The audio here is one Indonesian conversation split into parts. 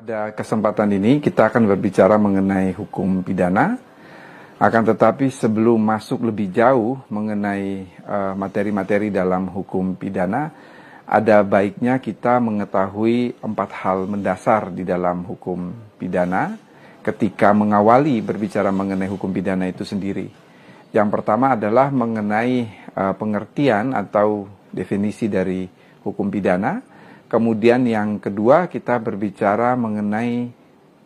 Pada kesempatan ini kita akan berbicara mengenai hukum pidana. Akan tetapi sebelum masuk lebih jauh mengenai eh, materi-materi uh, dalam hukum pidana, ada baiknya kita mengetahui empat hal mendasar di dalam hukum pidana ketika mengawali berbicara mengenai hukum pidana itu sendiri. Yang pertama adalah mengenai uh, pengertian atau definisi dari hukum pidana. Kemudian yang kedua kita berbicara mengenai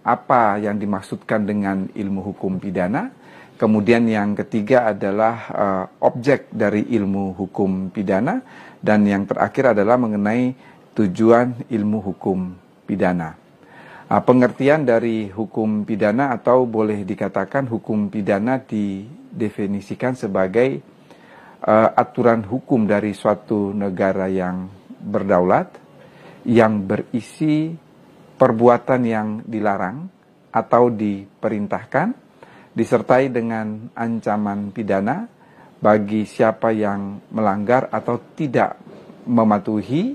apa yang dimaksudkan dengan ilmu hukum pidana. Kemudian yang ketiga adalah uh, objek dari ilmu hukum pidana dan yang terakhir adalah mengenai tujuan ilmu hukum pidana. Uh, pengertian dari hukum pidana atau boleh dikatakan hukum pidana didefinisikan sebagai uh, aturan hukum dari suatu negara yang berdaulat yang berisi perbuatan yang dilarang atau diperintahkan, disertai dengan ancaman pidana bagi siapa yang melanggar atau tidak mematuhi,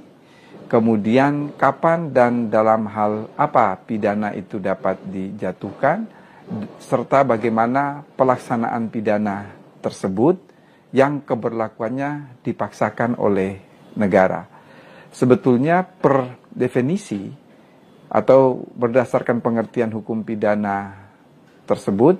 kemudian kapan dan dalam hal apa pidana itu dapat dijatuhkan, serta bagaimana pelaksanaan pidana tersebut yang keberlakuannya dipaksakan oleh negara sebetulnya per definisi atau berdasarkan pengertian hukum pidana tersebut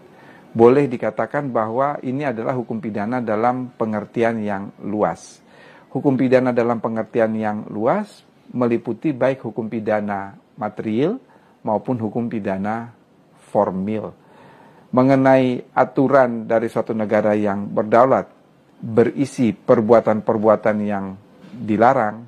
boleh dikatakan bahwa ini adalah hukum pidana dalam pengertian yang luas. Hukum pidana dalam pengertian yang luas meliputi baik hukum pidana material maupun hukum pidana formil. Mengenai aturan dari suatu negara yang berdaulat berisi perbuatan-perbuatan yang dilarang,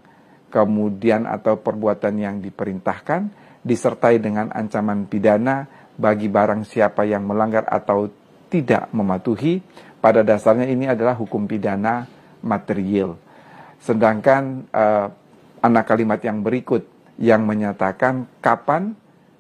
kemudian atau perbuatan yang diperintahkan disertai dengan ancaman pidana bagi barang siapa yang melanggar atau tidak mematuhi pada dasarnya ini adalah hukum pidana material sedangkan eh, anak kalimat yang berikut yang menyatakan kapan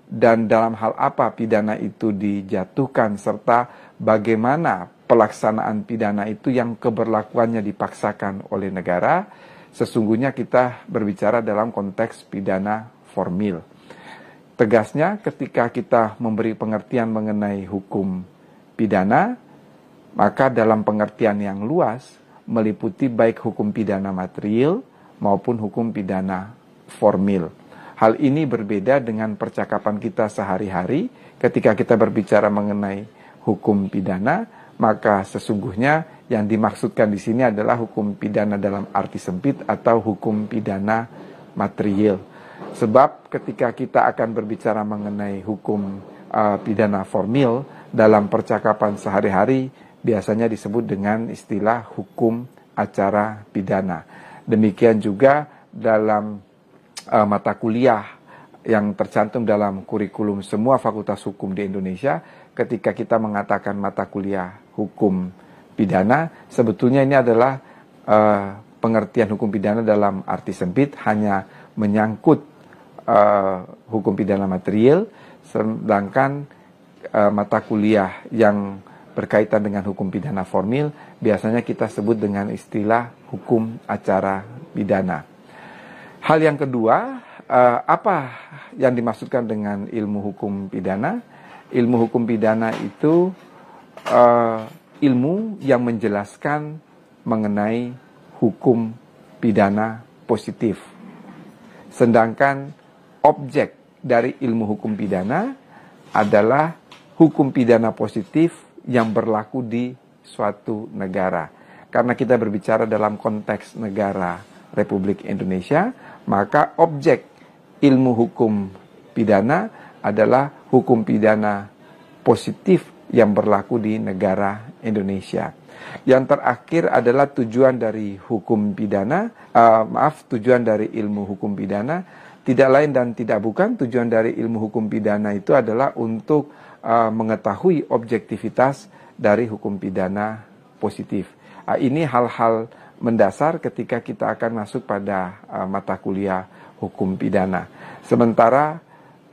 dan dalam hal apa pidana itu dijatuhkan serta bagaimana pelaksanaan pidana itu yang keberlakuannya dipaksakan oleh negara Sesungguhnya kita berbicara dalam konteks pidana formil. Tegasnya ketika kita memberi pengertian mengenai hukum pidana, maka dalam pengertian yang luas meliputi baik hukum pidana material maupun hukum pidana formil. Hal ini berbeda dengan percakapan kita sehari-hari ketika kita berbicara mengenai hukum pidana, maka sesungguhnya yang dimaksudkan di sini adalah hukum pidana dalam arti sempit atau hukum pidana material. Sebab ketika kita akan berbicara mengenai hukum uh, pidana formil dalam percakapan sehari-hari biasanya disebut dengan istilah hukum acara pidana. Demikian juga dalam uh, mata kuliah yang tercantum dalam kurikulum semua fakultas hukum di Indonesia ketika kita mengatakan mata kuliah hukum pidana, sebetulnya ini adalah uh, pengertian hukum pidana dalam arti sempit hanya menyangkut uh, hukum pidana material, sedangkan uh, mata kuliah yang berkaitan dengan hukum pidana formil biasanya kita sebut dengan istilah hukum acara pidana. Hal yang kedua, uh, apa yang dimaksudkan dengan ilmu hukum pidana? Ilmu hukum pidana itu uh, ilmu yang menjelaskan mengenai hukum pidana positif. Sedangkan objek dari ilmu hukum pidana adalah hukum pidana positif yang berlaku di suatu negara. Karena kita berbicara dalam konteks negara Republik Indonesia, maka objek ilmu hukum pidana adalah hukum pidana positif yang berlaku di negara Indonesia. Yang terakhir adalah tujuan dari hukum pidana, uh, maaf, tujuan dari ilmu hukum pidana, tidak lain dan tidak bukan tujuan dari ilmu hukum pidana itu adalah untuk uh, mengetahui objektivitas dari hukum pidana positif. Uh, ini hal-hal mendasar ketika kita akan masuk pada uh, mata kuliah hukum pidana. Sementara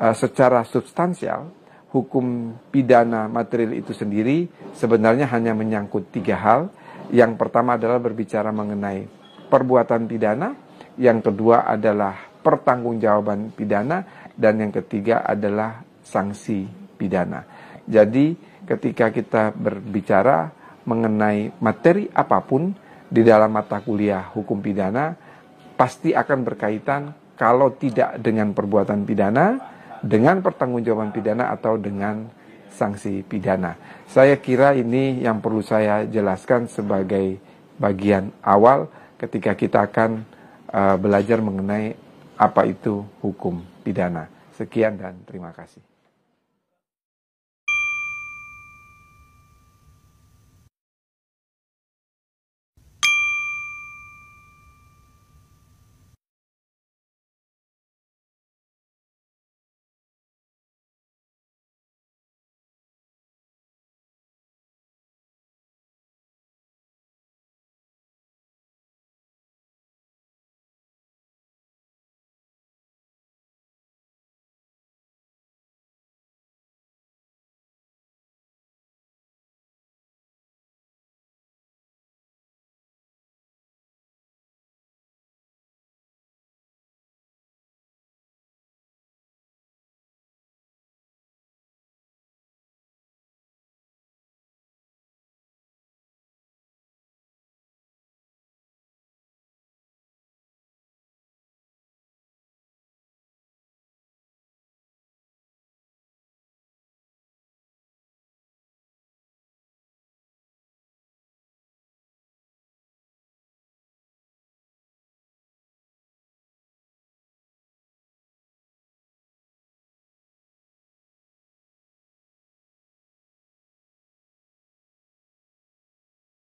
uh, secara substansial hukum pidana material itu sendiri sebenarnya hanya menyangkut tiga hal. Yang pertama adalah berbicara mengenai perbuatan pidana, yang kedua adalah pertanggungjawaban pidana, dan yang ketiga adalah sanksi pidana. Jadi ketika kita berbicara mengenai materi apapun di dalam mata kuliah hukum pidana, pasti akan berkaitan kalau tidak dengan perbuatan pidana, dengan pertanggungjawaban pidana atau dengan sanksi pidana. Saya kira ini yang perlu saya jelaskan sebagai bagian awal ketika kita akan uh, belajar mengenai apa itu hukum pidana. Sekian dan terima kasih.